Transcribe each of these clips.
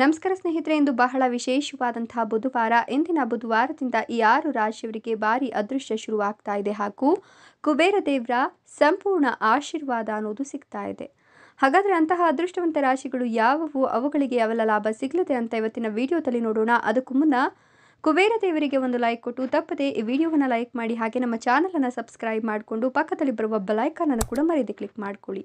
ನಮಸ್ಕಾರ ಸ್ನೇಹಿತರೆ ಇಂದು ಬಹಳ ವಿಶೇಷವಾದಂತಹ ಬುಧವಾರ ಇಂದಿನ ಬುಧವಾರದಿಂದ ಈ ಆರು ರಾಶಿಯವರಿಗೆ ಭಾರಿ ಅದೃಷ್ಟ ಶುರುವಾಗ್ತಾ ಇದೆ ಹಾಗೂ ಕುಬೇರ ದೇವರ ಸಂಪೂರ್ಣ ಆಶೀರ್ವಾದ ಅನ್ನೋದು ಸಿಗ್ತಾ ಇದೆ ಹಾಗಾದರೆ ಅಂತಹ ಅದೃಷ್ಟವಂತ ರಾಶಿಗಳು ಯಾವುವು ಅವುಗಳಿಗೆ ಅವಲ ಲಾಭ ಸಿಗಲಿದೆ ಅಂತ ಇವತ್ತಿನ ವಿಡಿಯೋದಲ್ಲಿ ನೋಡೋಣ ಅದಕ್ಕೂ ಮುನ್ನ ಕುಬೇರ ದೇವರಿಗೆ ಒಂದು ಲೈಕ್ ಕೊಟ್ಟು ತಪ್ಪದೆ ಈ ವಿಡಿಯೋವನ್ನು ಲೈಕ್ ಮಾಡಿ ಹಾಗೆ ನಮ್ಮ ಚಾನಲನ್ನು ಸಬ್ಸ್ಕ್ರೈಬ್ ಮಾಡಿಕೊಂಡು ಪಕ್ಕದಲ್ಲಿ ಬರುವ ಅನ್ನು ಕೂಡ ಮರೆಯದೆ ಕ್ಲಿಕ್ ಮಾಡಿಕೊಳ್ಳಿ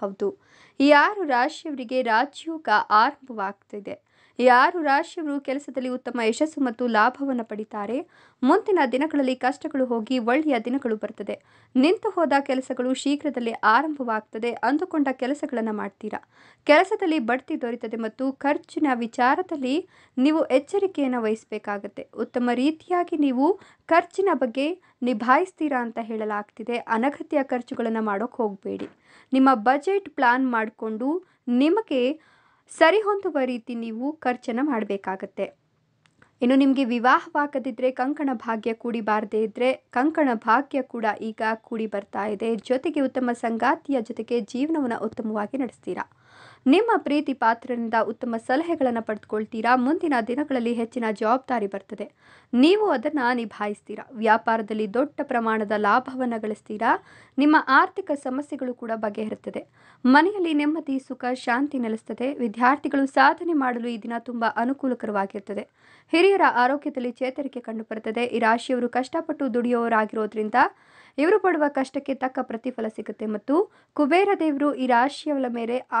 ಹೌದು ಈ ಆರು ರಾಶಿಯವರಿಗೆ ರಾಜಯೋಗ ಆರಂಭವಾಗ್ತಿದೆ ಯಾರು ರಾಶಿಯವರು ಕೆಲಸದಲ್ಲಿ ಉತ್ತಮ ಯಶಸ್ಸು ಮತ್ತು ಲಾಭವನ್ನು ಪಡಿತಾರೆ ಮುಂದಿನ ದಿನಗಳಲ್ಲಿ ಕಷ್ಟಗಳು ಹೋಗಿ ಒಳ್ಳೆಯ ದಿನಗಳು ಬರ್ತದೆ ನಿಂತು ಹೋದ ಕೆಲಸಗಳು ಶೀಘ್ರದಲ್ಲೇ ಆರಂಭವಾಗ್ತದೆ ಅಂದುಕೊಂಡ ಕೆಲಸಗಳನ್ನು ಮಾಡ್ತೀರಾ ಕೆಲಸದಲ್ಲಿ ಬಡ್ತಿ ದೊರೆತದೆ ಮತ್ತು ಖರ್ಚಿನ ವಿಚಾರದಲ್ಲಿ ನೀವು ಎಚ್ಚರಿಕೆಯನ್ನು ವಹಿಸಬೇಕಾಗತ್ತೆ ಉತ್ತಮ ರೀತಿಯಾಗಿ ನೀವು ಖರ್ಚಿನ ಬಗ್ಗೆ ನಿಭಾಯಿಸ್ತೀರಾ ಅಂತ ಹೇಳಲಾಗ್ತಿದೆ ಅನಗತ್ಯ ಖರ್ಚುಗಳನ್ನು ಮಾಡೋಕ್ಕೆ ಹೋಗಬೇಡಿ ನಿಮ್ಮ ಬಜೆಟ್ ಪ್ಲಾನ್ ಮಾಡಿಕೊಂಡು ನಿಮಗೆ ಸರಿಹೊಂದುವ ರೀತಿ ನೀವು ಖರ್ಚನ ಮಾಡಬೇಕಾಗತ್ತೆ ಇನ್ನು ನಿಮಗೆ ವಿವಾಹವಾಗದಿದ್ದರೆ ಕಂಕಣ ಭಾಗ್ಯ ಕೂಡಿ ಬಾರದೇ ಇದ್ದರೆ ಕಂಕಣ ಭಾಗ್ಯ ಕೂಡ ಈಗ ಕೂಡಿ ಬರ್ತಾ ಇದೆ ಜೊತೆಗೆ ಉತ್ತಮ ಸಂಗಾತಿಯ ಜೊತೆಗೆ ಜೀವನವನ್ನು ಉತ್ತಮವಾಗಿ ನಡೆಸ್ತೀರಾ ನಿಮ್ಮ ಪ್ರೀತಿ ಪಾತ್ರರಿಂದ ಉತ್ತಮ ಸಲಹೆಗಳನ್ನು ಪಡೆದುಕೊಳ್ತೀರಾ ಮುಂದಿನ ದಿನಗಳಲ್ಲಿ ಹೆಚ್ಚಿನ ಜವಾಬ್ದಾರಿ ಬರ್ತದೆ ನೀವು ಅದನ್ನು ನಿಭಾಯಿಸ್ತೀರಾ ವ್ಯಾಪಾರದಲ್ಲಿ ದೊಡ್ಡ ಪ್ರಮಾಣದ ಲಾಭವನ್ನು ಗಳಿಸ್ತೀರಾ ನಿಮ್ಮ ಆರ್ಥಿಕ ಸಮಸ್ಯೆಗಳು ಕೂಡ ಬಗೆಹರುತ್ತದೆ ಮನೆಯಲ್ಲಿ ನೆಮ್ಮದಿ ಸುಖ ಶಾಂತಿ ನೆಲೆಸ್ತದೆ ವಿದ್ಯಾರ್ಥಿಗಳು ಸಾಧನೆ ಮಾಡಲು ಈ ದಿನ ತುಂಬ ಅನುಕೂಲಕರವಾಗಿರ್ತದೆ ಹಿರಿಯರ ಆರೋಗ್ಯದಲ್ಲಿ ಚೇತರಿಕೆ ಕಂಡುಬರುತ್ತದೆ ಈ ರಾಶಿಯವರು ಕಷ್ಟಪಟ್ಟು ದುಡಿಯುವವರಾಗಿರೋದ್ರಿಂದ ಇವರು ಪಡುವ ಕಷ್ಟಕ್ಕೆ ತಕ್ಕ ಪ್ರತಿಫಲ ಸಿಗುತ್ತೆ ಮತ್ತು ಕುಬೇರ ದೇವರು ಈ ರಾಶಿಯವರ ಮೇಲೆ ಆ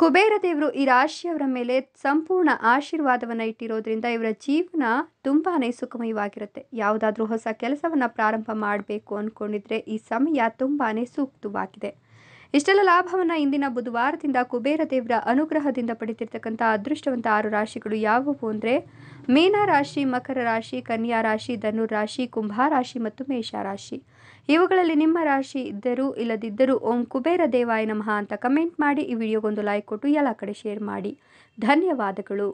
ಕುಬೇರ ದೇವರು ಈ ರಾಶಿಯವರ ಮೇಲೆ ಸಂಪೂರ್ಣ ಆಶೀರ್ವಾದವನ್ನು ಇಟ್ಟಿರೋದ್ರಿಂದ ಇವರ ಜೀವನ ತುಂಬಾ ಸುಖಮಯವಾಗಿರುತ್ತೆ ಯಾವುದಾದ್ರೂ ಹೊಸ ಕೆಲಸವನ್ನ ಪ್ರಾರಂಭ ಮಾಡಬೇಕು ಅಂದ್ಕೊಂಡಿದ್ರೆ ಈ ಸಮಯ ತುಂಬಾ ಸೂಕ್ತವಾಗಿದೆ ಇಷ್ಟೆಲ್ಲ ಲಾಭವನ್ನು ಇಂದಿನ ಬುಧವಾರದಿಂದ ಕುಬೇರ ದೇವರ ಅನುಗ್ರಹದಿಂದ ಪಡೆದಿರ್ತಕ್ಕಂಥ ಅದೃಷ್ಟವಂತ ಆರು ರಾಶಿಗಳು ಯಾವುವು ಅಂದರೆ ಮೀನ ರಾಶಿ ಮಕರ ರಾಶಿ ಕನ್ಯಾ ರಾಶಿ ಧನುರ್ ರಾಶಿ ಕುಂಭ ರಾಶಿ ಮತ್ತು ರಾಶಿ ಇವುಗಳಲ್ಲಿ ನಿಮ್ಮ ರಾಶಿ ಇದ್ದರೂ ಇಲ್ಲದಿದ್ದರೂ ಓಂ ಕುಬೇರ ದೇವಾಯ ನಮಃ ಅಂತ ಕಮೆಂಟ್ ಮಾಡಿ ಈ ವಿಡಿಯೋಗೊಂದು ಲೈಕ್ ಕೊಟ್ಟು ಎಲ್ಲ ಕಡೆ ಶೇರ್ ಮಾಡಿ ಧನ್ಯವಾದಗಳು